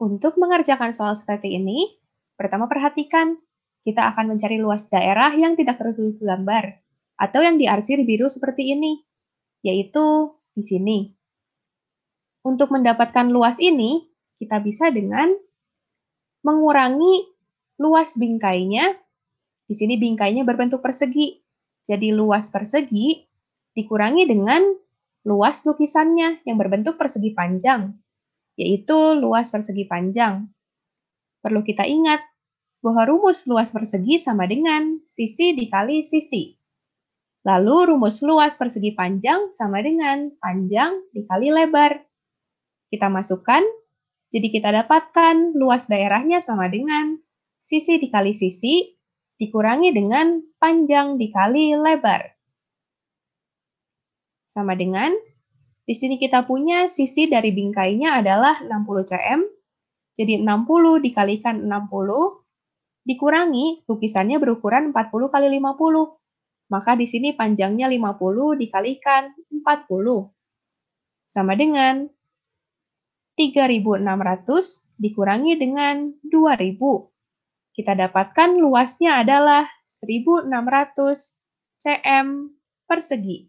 Untuk mengerjakan soal seperti ini, pertama perhatikan, kita akan mencari luas daerah yang tidak tertulis gambar atau yang diarsir biru seperti ini, yaitu di sini. Untuk mendapatkan luas ini, kita bisa dengan mengurangi luas bingkainya. Di sini bingkainya berbentuk persegi, jadi luas persegi dikurangi dengan luas lukisannya yang berbentuk persegi panjang yaitu luas persegi panjang. Perlu kita ingat bahwa rumus luas persegi sama dengan sisi dikali sisi. Lalu rumus luas persegi panjang sama dengan panjang dikali lebar. Kita masukkan, jadi kita dapatkan luas daerahnya sama dengan sisi dikali sisi dikurangi dengan panjang dikali lebar. Sama dengan di sini kita punya sisi dari bingkainya adalah 60 cm. Jadi 60 dikalikan 60 dikurangi lukisannya berukuran 40 kali 50. Maka di sini panjangnya 50 dikalikan 40. Sama dengan 3600 dikurangi dengan 2000 kita dapatkan luasnya adalah 1600 cm persegi.